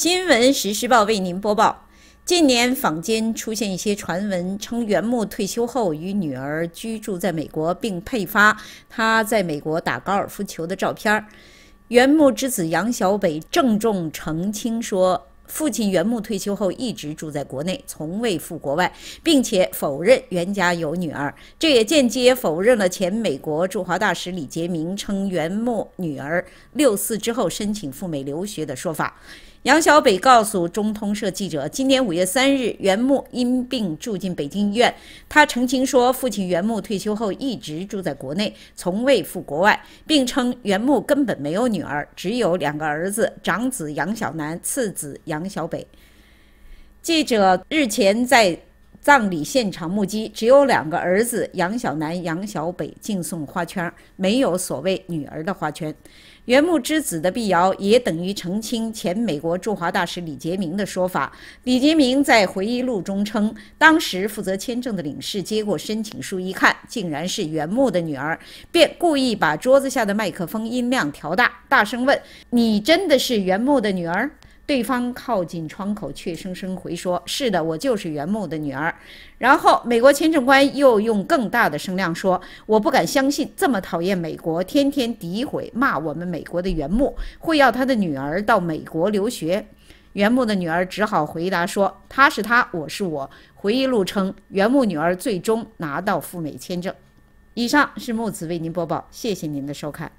新闻实时报为您播报：近年坊间出现一些传闻，称袁牧退休后与女儿居住在美国，并配发他在美国打高尔夫球的照片儿。袁牧之子杨小北郑重澄清说，父亲袁牧退休后一直住在国内，从未赴国外，并且否认袁家有女儿，这也间接否认了前美国驻华大使李杰明称袁牧女儿六四之后申请赴美留学的说法。杨小北告诉中通社记者，今年五月三日，袁牧因病住进北京医院。他澄清说，父亲袁牧退休后一直住在国内，从未赴国外，并称袁牧根本没有女儿，只有两个儿子，长子杨小南，次子杨小北。记者日前在葬礼现场目击，只有两个儿子杨小南、杨小北敬送花圈，没有所谓女儿的花圈。袁牧之子的辟谣也等于澄清前美国驻华大使李杰明的说法。李杰明在回忆录中称，当时负责签证的领事接过申请书一看，竟然是袁牧的女儿，便故意把桌子下的麦克风音量调大，大声问：“你真的是袁牧的女儿？”对方靠近窗口，怯生生回说：“是的，我就是袁木的女儿。”然后，美国签证官又用更大的声量说：“我不敢相信，这么讨厌美国，天天诋毁骂我们美国的袁木，会要他的女儿到美国留学。”袁木的女儿只好回答说：“他是他，我是我。”回忆录称，袁木女儿最终拿到赴美签证。以上是木子为您播报，谢谢您的收看。